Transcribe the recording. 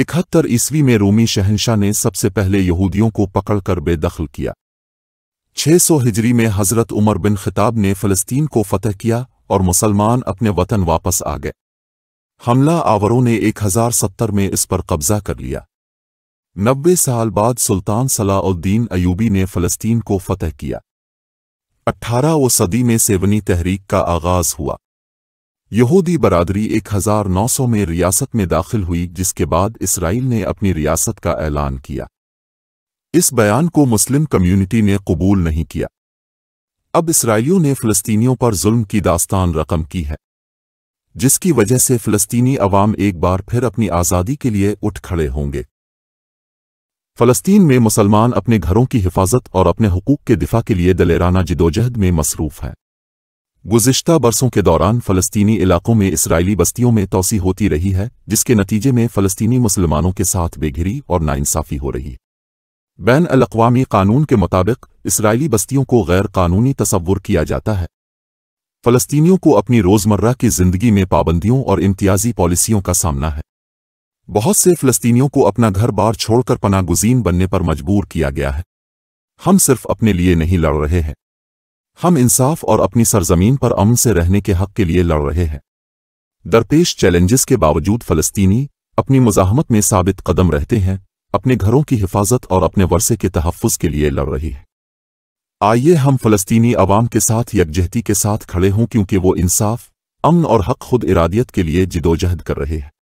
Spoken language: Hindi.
इकहत्तर ईस्वी में रोमी शहनशाह ने सबसे पहले यहूदियों को पकड़कर बेदखल किया 600 हिजरी में हजरत उमर बिन खिताब ने फ़लस्तीन को फतह किया और मुसलमान अपने वतन वापस आ गए हमला आवरों ने 1070 में इस पर कब्जा कर लिया नब्बे साल बाद सुल्तान सलाउद्दीन अयूबी ने फ़लस्तीन को फतह किया अट्ठारह सदी में सेवनी तहरीक का आगाज हुआ यहूदी बरादरी 1900 में रियासत में दाखिल हुई जिसके बाद इसराइल ने अपनी रियासत का ऐलान किया इस बयान को मुस्लिम कम्युनिटी ने कबूल नहीं किया अब इसराइलियों ने फ़लस्तीनियों पर जुल्म की दास्तान रकम की है जिसकी वजह से फ़लस्तीनी अवाम एक बार फिर अपनी आज़ादी के लिए उठ खड़े होंगे फ़लस्तीन में मुसलमान अपने घरों की हिफाजत और अपने हकूक़ के दिफा के लिए दलेराना जिदोजहद में मसरूफ़ हैं गुजशत बरसों के दौरान फ़लस्तीनी इलाकों में इसराइली बस्तियों में तोसी होती रही है जिसके नतीजे में फ़लस्तीनी मुसलमानों के साथ बेघिरी और नाइंसाफ़ी हो रही बैन अवी कानून के मुताबिक इसराइली बस्तियों को गैर कानूनी तस्वुर किया जाता है फ़लस्तीनियों को अपनी रोज़मर्रा की ज़िंदगी में पाबंदियों और इम्तियाजी पॉलिसियों का सामना है बहुत से फ़लस्तीनियों को अपना घर बार छोड़कर पनागुजीन बनने पर मजबूर किया गया है हम सिर्फ अपने लिए नहीं लड़ रहे हैं हम इंसाफ और अपनी सरजमीन पर अमन से रहने के हक के लिए लड़ रहे हैं दरपेश चैलेंजेस के बावजूद फलस्तीनी अपनी मुजाहमत में साबित कदम रहते हैं अपने घरों की हिफाजत और अपने वर्से के तहफ़ के लिए लड़ रही है आइए हम फलस्तीनी अवाम के साथ यकजहती के साथ खड़े हों क्योंकि वो इंसाफ अमन और हक खुद इरादियत के लिए जिदोजहद कर रहे हैं